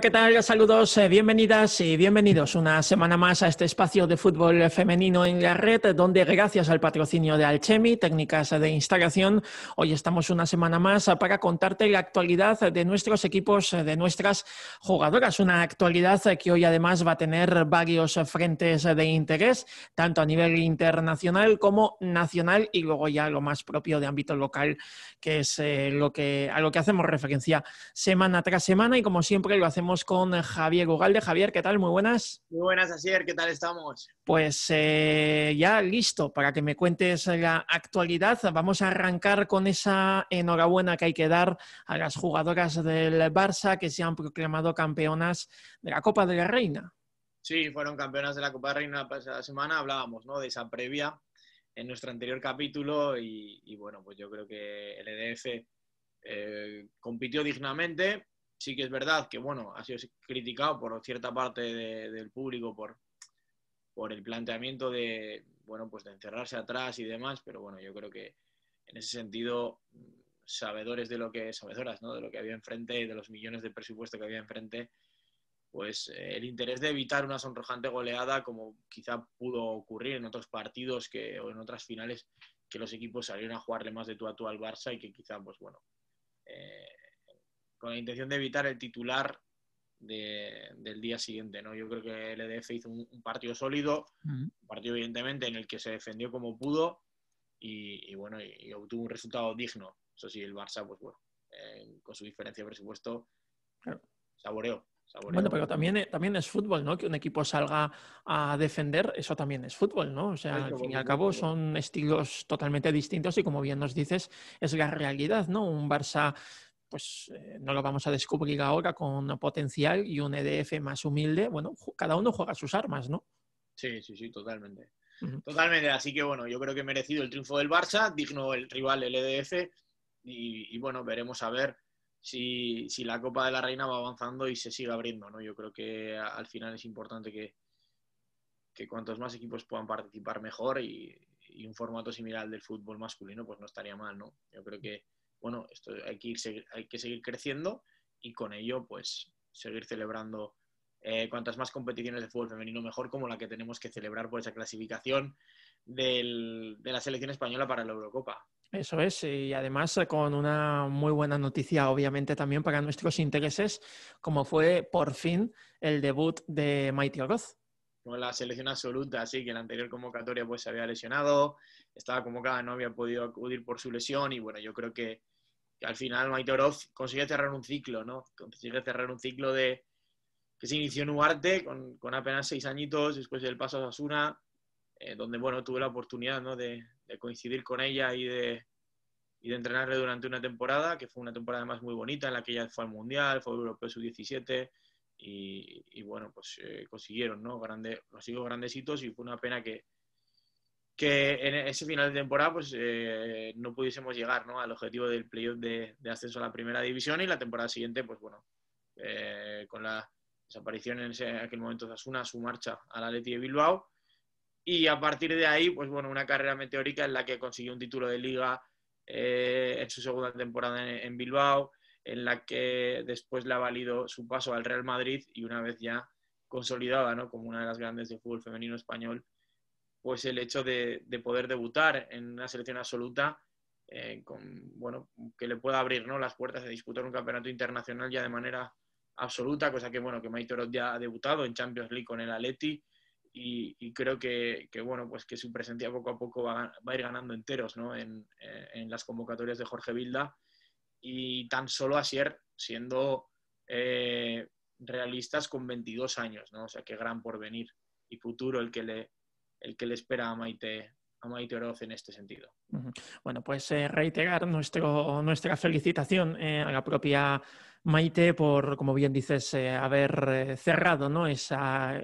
¿qué tal? Saludos, eh, bienvenidas y bienvenidos una semana más a este espacio de fútbol femenino en la red, donde gracias al patrocinio de Alchemi técnicas de instalación, hoy estamos una semana más para contarte la actualidad de nuestros equipos, eh, de nuestras jugadoras. Una actualidad que hoy además va a tener varios frentes de interés, tanto a nivel internacional como nacional y luego ya lo más propio de ámbito local, que es eh, lo que, a lo que hacemos referencia semana tras semana y como siempre lo hacemos con Javier Gugalde. Javier, ¿qué tal? Muy buenas. Muy buenas, Asier, ¿qué tal estamos? Pues eh, ya listo para que me cuentes la actualidad. Vamos a arrancar con esa enhorabuena que hay que dar a las jugadoras del Barça que se han proclamado campeonas de la Copa de la Reina. Sí, fueron campeonas de la Copa de la Reina la pasada semana. Hablábamos ¿no? de esa previa en nuestro anterior capítulo y, bueno, pues yo creo que el EDF eh, compitió dignamente, sí que es verdad que, bueno, ha sido criticado por cierta parte del público por, por el planteamiento de, bueno, pues de encerrarse atrás y demás, pero bueno, yo creo que en ese sentido, sabedores de lo que, sabedoras, ¿no? De lo que había enfrente y de los millones de presupuesto que había enfrente, pues eh, el interés de evitar una sonrojante goleada como quizá pudo ocurrir en otros partidos que, o en otras finales que los equipos salieron a jugarle más de tu a tú al Barça y que quizá, pues bueno, eh, con la intención de evitar el titular del día siguiente. ¿no? Yo creo que el EDF hizo un, partido sólido, un partido evidentemente en el que se defendió como pudo y, bueno, y, obtuvo un resultado digno. Eso sí, el Barça, pues bueno, con su diferencia de presupuesto, saboreó. Bueno, pero también, también es fútbol, ¿no? Que un equipo salga a defender, eso también es fútbol, ¿no? O sea, al fin y al cabo son estilos totalmente distintos y como bien nos dices, es la realidad, ¿no? Un Barça pues eh, no lo vamos a descubrir ahora con un potencial y un EDF más humilde. Bueno, cada uno juega sus armas, ¿no? Sí, sí, sí, totalmente. Totalmente, así que bueno, yo creo que he merecido el triunfo del Barça, digno el rival el EDF y, bueno, veremos a ver si, la Copa de la Reina va avanzando y se sigue abriendo, ¿no? Yo creo que al final es importante que, que cuantos más equipos puedan participar mejor y, y un formato similar al del fútbol masculino, pues no estaría mal, ¿no? Yo creo que bueno, esto hay que, hay que seguir creciendo y con ello, pues, seguir celebrando eh, cuantas más competiciones de fútbol femenino mejor, como la que tenemos que celebrar por esa clasificación de la selección española para la Eurocopa. Eso es, y además eh, con una muy buena noticia, obviamente, también para nuestros intereses, como fue por fin el debut de Maite Oroz. Con la selección absoluta, sí, que en la anterior convocatoria pues se había lesionado, estaba convocada, no había podido acudir por su lesión, y bueno, yo creo que al final Maitorov consigue cerrar un ciclo, ¿no? Consigue cerrar un ciclo de que se inició en Uarte, con, apenas seis añitos, después del paso a Asuna, eh, donde, bueno, tuve la oportunidad de, coincidir con ella y de, entrenarle durante una temporada, que fue una temporada además muy bonita, en la que ella fue al Mundial, fue al Europeo Sub-17, y, bueno, pues eh, consiguieron, ¿no? Grandes consiguió grandes hitos y fue una pena que, que en ese final de temporada pues eh, no pudiésemos llegar al objetivo del playoff de, de, ascenso a la primera división y la temporada siguiente pues bueno eh, con la desaparición en, ese, aquel momento de Asuna su marcha a la Leti de Bilbao y a partir de ahí pues bueno una carrera meteórica en la que consiguió un título de liga eh, en su segunda temporada en, Bilbao en la que después le ha valido su paso al Real Madrid y una vez ya consolidada como una de las grandes de fútbol femenino español pues el hecho de, poder debutar en una selección absoluta, eh, con, bueno, que le pueda abrir ¿no? las puertas de disputar un campeonato internacional ya de manera absoluta, cosa que bueno, que ya ha debutado en Champions League con el Atleti y, creo que, bueno, pues que su presencia poco a poco va, a ir ganando enteros ¿no? Eh, en, las convocatorias de Jorge Vilda y tan solo Asier siendo eh, realistas con 22 años, ¿no? o sea, qué gran porvenir y futuro el que le, el que le espera a Maite a Maite Oroz en este sentido. Bueno, pues eh, reiterar nuestro, nuestra felicitación eh, a la propia Maite por, como bien dices, eh, haber cerrado ¿no? Esa,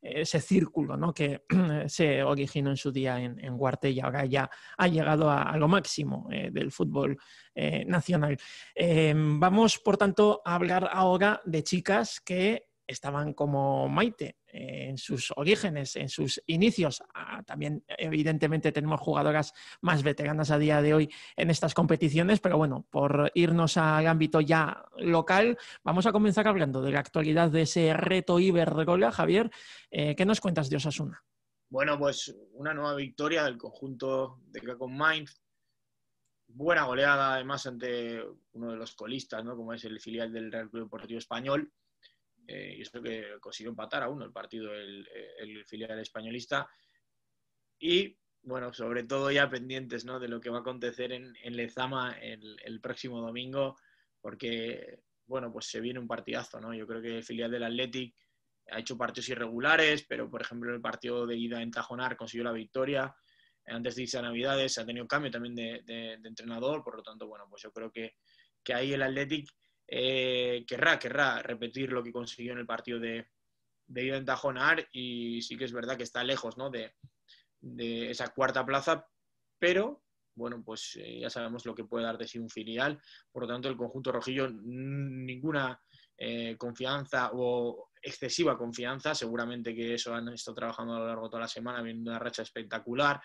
ese círculo ¿no? que se originó en su día en, Huarte y ahora ya ha llegado a, a lo máximo del fútbol nacional. Em, vamos, por tanto, a hablar ahora de chicas que estaban como Maite en sus orígenes, en sus inicios. Ah, también, evidentemente, tenemos jugadoras más veteranas a día de hoy en estas competiciones, pero bueno, por irnos al ámbito ya local, vamos a comenzar hablando de la actualidad de ese reto Ibergola. Javier, eh, ¿qué nos cuentas de Osasuna? Bueno, pues una nueva victoria del conjunto de on Mind. Buena goleada, además, ante uno de los colistas, ¿no? como es el filial del Real Club Deportivo Español eh, y eso que consiguió empatar a uno el partido el, eh, el, filial españolista. Y bueno, sobre todo ya pendientes ¿no? de lo que va a acontecer en, en Lezama el, el, próximo domingo, porque bueno, pues se viene un partidazo, ¿no? Yo creo que el filial del Athletic ha hecho partidos irregulares, pero por ejemplo el partido de ida en Tajonar consiguió la victoria. Antes de irse a Navidades ha tenido cambio también de, de, de entrenador, por lo tanto, bueno, pues yo creo que, que ahí el Athletic eh, querrá, querrá repetir lo que consiguió en el partido de, de ida en Tajonar y sí que es verdad que está lejos de, esa cuarta plaza, pero bueno, pues eh, ya sabemos lo que puede dar de sí un filial, por lo tanto el conjunto rojillo ninguna eh, confianza o excesiva confianza, seguramente que eso han estado trabajando a lo largo de toda la semana, viendo una racha espectacular,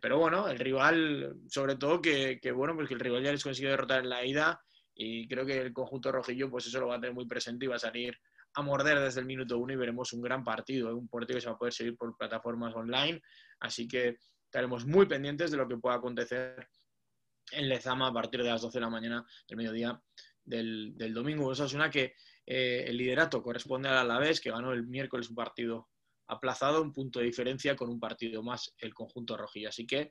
pero bueno, el rival, sobre todo que, bueno, pues que el rival ya les consiguió derrotar en la ida y creo que el conjunto rojillo, pues eso lo va a tener muy presente y va a salir a morder desde el minuto uno y veremos un gran partido, ¿eh? un partido que se va a poder seguir por plataformas online. Así que estaremos muy pendientes de lo que pueda acontecer en Lezama a partir de las 12 de la mañana del mediodía del, del domingo. Eso es una que eh, el liderato corresponde al Alavés, que ganó el miércoles un partido aplazado, un punto de diferencia con un partido más el conjunto rojillo. Así que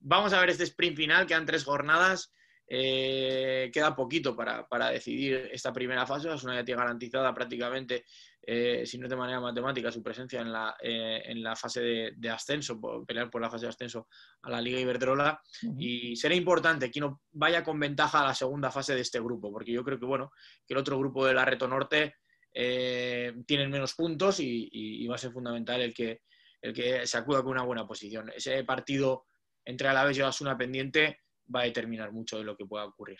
vamos a ver este sprint final, que han tres jornadas. Eh, queda poquito para, para, decidir esta primera fase. una ya tiene garantizada prácticamente, eh, si no es de manera matemática, su presencia en la, eh, en la fase de, ascenso, por, pelear por la fase de ascenso a la Liga Iberdrola. Y será importante que no vaya con ventaja a la segunda fase de este grupo, porque yo creo que, bueno, que el otro grupo de la Reto Norte tienen menos puntos y, va a ser fundamental el que, el que se acuda con una buena posición. Ese partido entre Alavés y una pendiente va a determinar mucho de lo que pueda ocurrir.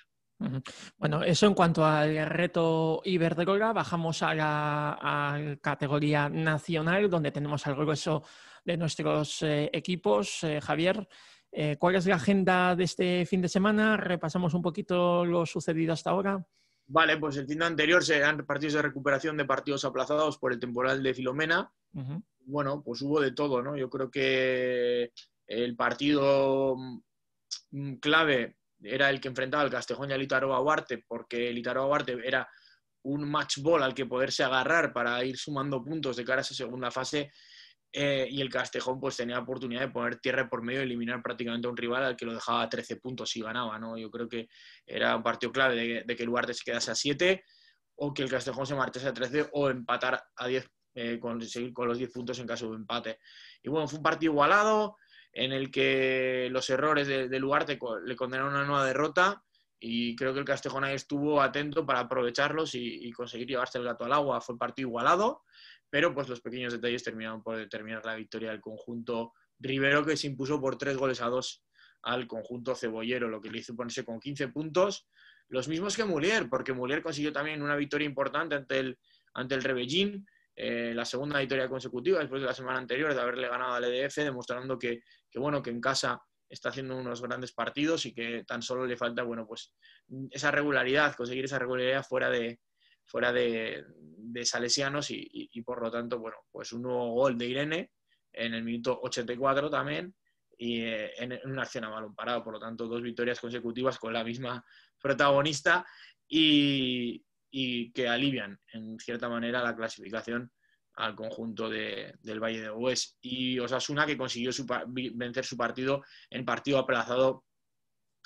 Bueno, eso en cuanto al reto Iberdrola, bajamos a la categoría nacional, donde tenemos algo grueso de nuestros eh, equipos. Eh, Javier, eh, ¿cuál es la agenda de este fin de semana? Repasamos un poquito lo sucedido hasta ahora. Vale, pues el fin de anterior serán partidos de recuperación de partidos aplazados por el temporal de Filomena. Bueno, pues hubo de todo, ¿no? Yo creo que el partido clave era el que enfrentaba al Castejón y al Itaroa Huarte, porque el Itaroa era un match ball al que poderse agarrar para ir sumando puntos de cara a esa segunda fase. Eh, y el Castejón pues tenía oportunidad de poner tierra por medio y eliminar prácticamente a un rival al que lo dejaba a 13 puntos y ganaba. ¿no? Yo creo que era un partido clave de, que el Huarte se quedase a 7 o que el Castejón se marchase a 13 o empatar a 10, eh, conseguir con los 10 puntos en caso de empate. Y bueno, fue un partido igualado, en el que los errores de, de Luarte le condenaron a una nueva derrota y creo que el Castejón estuvo atento para aprovecharlos y, conseguir llevarse el gato al agua. Fue un partido igualado, pero pues los pequeños detalles terminaron por determinar la victoria del conjunto Rivero, que se impuso por tres goles a dos al conjunto cebollero, lo que le hizo ponerse con 15 puntos, los mismos que Mulier, porque Mulier consiguió también una victoria importante ante el, ante el Rebellín, eh, la segunda victoria consecutiva después de la semana anterior de haberle ganado al EDF, demostrando que, bueno, que en casa está haciendo unos grandes partidos y que tan solo le falta, bueno, pues esa regularidad, conseguir esa regularidad fuera de, fuera de, Salesianos y, por lo tanto, bueno, pues un nuevo gol de Irene en el minuto 84 también y eh, en una acción a balón parado, por lo tanto, dos victorias consecutivas con la misma protagonista y, y que alivian en cierta manera la clasificación al conjunto de, del Valle de Oeste y Osasuna que consiguió vencer su partido en partido aplazado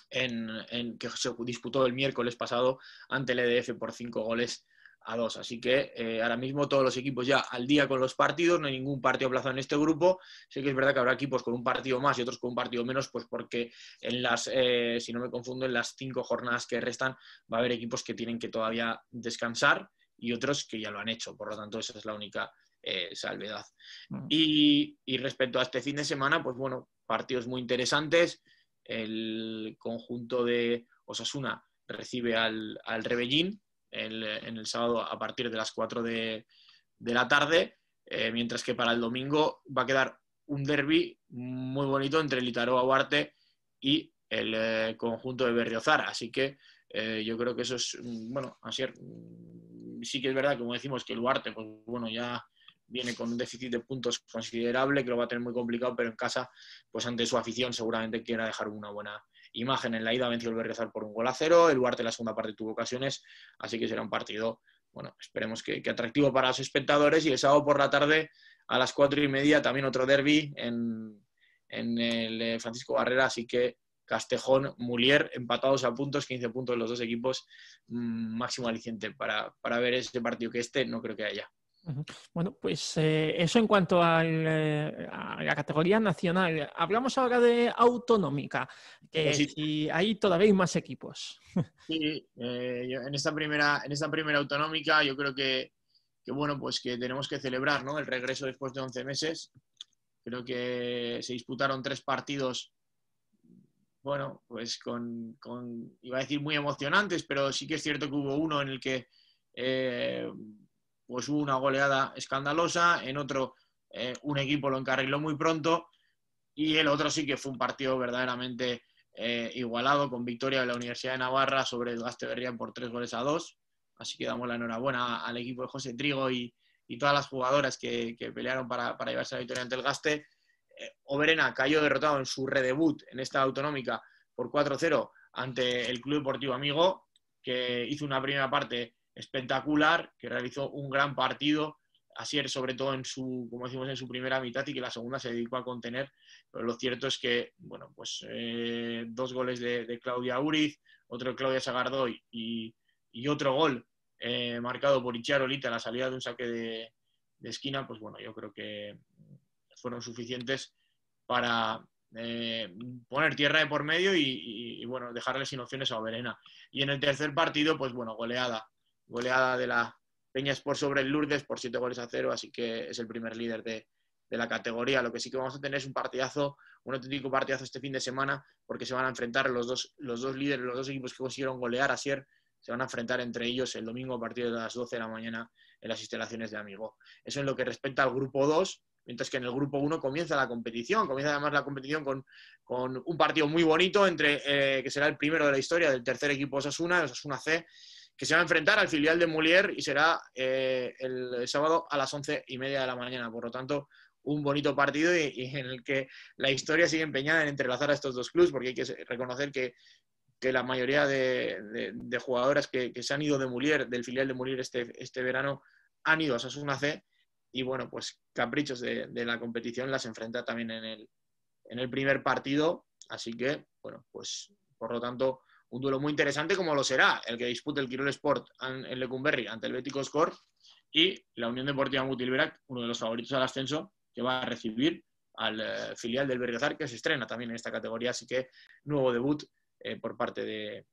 en, que se disputó el miércoles pasado ante el EDF por cinco goles a dos. Así que eh, ahora mismo todos los equipos ya al día con los partidos, no hay ningún partido aplazado en este grupo. Sé que es verdad que habrá equipos con un partido más y otros con un partido menos, pues porque en las, eh, si no me confundo, en las cinco jornadas que restan va a haber equipos que tienen que todavía descansar y otros que ya lo han hecho. Por lo tanto, esa es la única eh, salvedad. Mm. Y, y respecto a este fin de semana, pues bueno, partidos muy interesantes. El conjunto de Osasuna recibe al, al Rebellín, en el sábado a partir de las 4 de, la tarde, eh, mientras que para el domingo va a quedar un derby muy bonito entre el Itaroa Huarte y el eh, conjunto de Berriozar. Así que eh, yo creo que eso es, mm, bueno, así mm, sí que es verdad, como decimos, que el Huarte, pues bueno, ya viene con un déficit de puntos considerable, que lo va a tener muy complicado, pero en casa, pues ante su afición seguramente quiera dejar una buena Imagen en la ida venció el regresar por un gol a cero, el Huarte en la segunda parte tuvo ocasiones, así que será un partido, bueno, esperemos que, atractivo para los espectadores y el sábado por la tarde a las cuatro y media también otro derby en, el eh, Francisco Barrera, así que Castejón, Mulier, empatados a puntos, 15 puntos los dos equipos, mm, máximo aliciente para, para ver ese partido que este no creo que haya. Bueno, pues eh, eso en cuanto eh, a la categoría nacional. Hablamos ahora de autonómica, y hay todavía más equipos. Sí, eh, en, esta primera, en esta primera autonómica yo creo que, bueno, pues que tenemos que celebrar el regreso después de 11 meses. Creo que se disputaron tres partidos, bueno, pues con iba a decir muy emocionantes, pero sí que es cierto que hubo uno en el que pues hubo una goleada escandalosa, en otro eh, un equipo lo encarriló muy pronto y el otro sí que fue un partido verdaderamente eh, igualado con victoria de la Universidad de Navarra sobre el Gaste Berrián por tres goles a dos. Así que damos la enhorabuena al equipo de José Trigo y, todas las jugadoras que, pelearon para, llevarse la victoria ante el Gaste. Eh, Oberena cayó derrotado en su redebut en esta autonómica por 4-0 ante el Club Deportivo Amigo, que hizo una primera parte espectacular, que realizó un gran partido. Asier, sobre todo en su, como decimos, en su primera mitad y que la segunda se dedicó a contener. Pero lo cierto es que, bueno, pues eh, dos goles de, Claudia Uriz, otro de Claudia Sagardoy y, otro gol eh, marcado por Icharolita, la salida de un saque de, esquina, pues bueno, yo creo que fueron suficientes para eh, poner tierra de por medio y, bueno, dejarle sin opciones a Verena Y en el tercer partido, pues bueno, goleada goleada de la Peña Sport sobre el Lourdes por 7 goles a 0, así que es el primer líder de, la categoría. Lo que sí que vamos a tener es un partidazo, un auténtico partidazo este fin de semana, porque se van a enfrentar los dos, los dos líderes, los dos equipos que consiguieron golear a se van a enfrentar entre ellos el domingo a partir de las 12 de la mañana en las instalaciones de Amigo. Eso en lo que respecta al grupo 2, mientras que en el grupo 1 comienza la competición, comienza además la competición con, un partido muy bonito entre eh, que será el primero de la historia del tercer equipo Osasuna, Osasuna C, que se va a enfrentar al filial de Mulier y será eh, el sábado a las once y media de la mañana. Por lo tanto, un bonito partido y, en el que la historia sigue empeñada en entrelazar a estos dos clubes, porque hay que reconocer que, que la mayoría de, jugadoras que, se han ido de Mulier, del filial de Mulier este, este verano, han ido a Sasuna C y bueno, pues caprichos de, de, la competición las enfrenta también en el, en el primer partido. Así que, bueno, pues por lo tanto, un duelo muy interesante como lo será el que dispute el Quirol Sport en Lecumberri ante el Bético Score y la Unión Deportiva Mutilverac, uno de los favoritos al ascenso, que va a recibir al eh, filial del Bergazar que se estrena también en esta categoría, así que nuevo debut eh, por parte de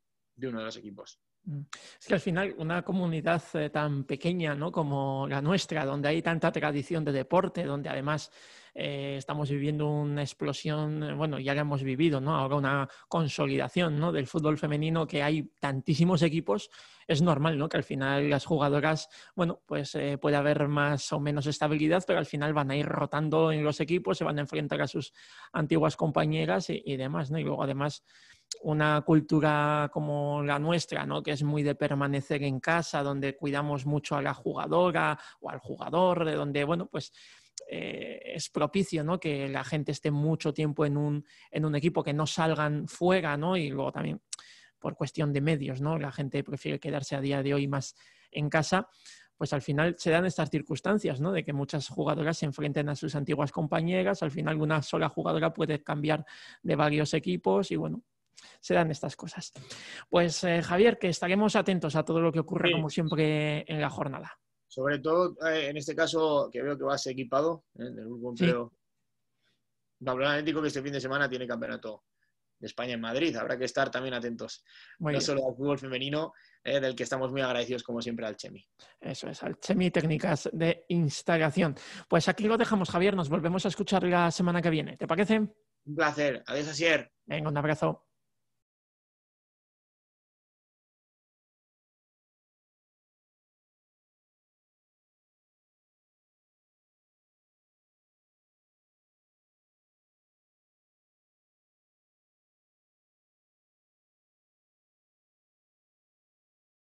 uno de los equipos. Mm. Es que al final una comunidad eh, tan pequeña ¿no? como la nuestra, donde hay tanta tradición de deporte, donde además eh, estamos viviendo una explosión, eh, bueno, ya la hemos vivido, ¿no? Ahora una consolidación del fútbol femenino que hay tantísimos equipos, es normal, ¿no? Que al final las jugadoras, bueno, pues puede haber más o menos estabilidad, pero al final van a ir rotando en los equipos, se van a enfrentar a sus antiguas compañeras y demás, ¿no? Y luego además una cultura como la nuestra, ¿no? que es muy de permanecer en casa, donde cuidamos mucho a la jugadora o al jugador, de donde, bueno, pues eh, es propicio ¿no? que la gente esté mucho tiempo en un, en un equipo, que no salgan fuera, ¿no? y luego también por cuestión de medios, ¿no? la gente prefiere quedarse a día de hoy más en casa pues al final se dan estas circunstancias, ¿no? De que muchas jugadoras se enfrenten a sus antiguas compañeras, al final una sola jugadora puede cambiar de varios equipos y bueno, se dan estas cosas. Pues eh, Javier, que estaremos atentos a todo lo que ocurra, como siempre, en la jornada. Sobre todo, eh, en este caso, que veo que vas equipado en eh, el grupo empleo. que este fin de semana tiene campeonato de España en Madrid. Habrá que estar también atentos, no solo al fútbol femenino, del que estamos muy agradecidos, como siempre, al Chemi. Eso es, al Chemi Técnicas de Instalación. Pues aquí lo dejamos, Javier. Nos volvemos a escuchar la semana que viene. ¿Te parece? Un placer. Adiós, Asier. Venga, un abrazo.